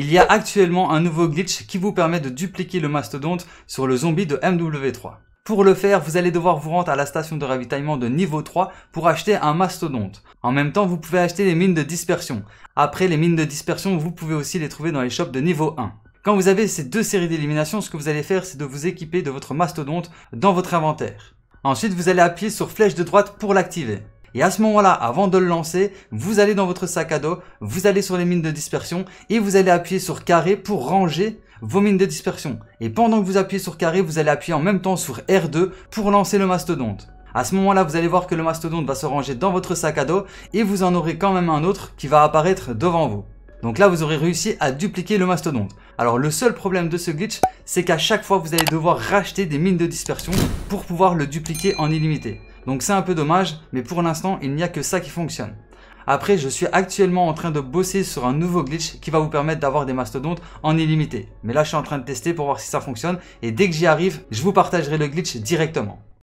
Il y a actuellement un nouveau glitch qui vous permet de dupliquer le mastodonte sur le zombie de MW3. Pour le faire, vous allez devoir vous rendre à la station de ravitaillement de niveau 3 pour acheter un mastodonte. En même temps, vous pouvez acheter les mines de dispersion. Après les mines de dispersion, vous pouvez aussi les trouver dans les shops de niveau 1. Quand vous avez ces deux séries d'élimination, ce que vous allez faire, c'est de vous équiper de votre mastodonte dans votre inventaire. Ensuite, vous allez appuyer sur flèche de droite pour l'activer. Et à ce moment-là, avant de le lancer, vous allez dans votre sac à dos, vous allez sur les mines de dispersion et vous allez appuyer sur carré pour ranger vos mines de dispersion. Et pendant que vous appuyez sur carré, vous allez appuyer en même temps sur R2 pour lancer le mastodonte. À ce moment-là, vous allez voir que le mastodonte va se ranger dans votre sac à dos et vous en aurez quand même un autre qui va apparaître devant vous. Donc là, vous aurez réussi à dupliquer le mastodonte. Alors le seul problème de ce glitch, c'est qu'à chaque fois, vous allez devoir racheter des mines de dispersion pour pouvoir le dupliquer en illimité. Donc c'est un peu dommage, mais pour l'instant, il n'y a que ça qui fonctionne. Après, je suis actuellement en train de bosser sur un nouveau glitch qui va vous permettre d'avoir des mastodontes en illimité. Mais là, je suis en train de tester pour voir si ça fonctionne et dès que j'y arrive, je vous partagerai le glitch directement.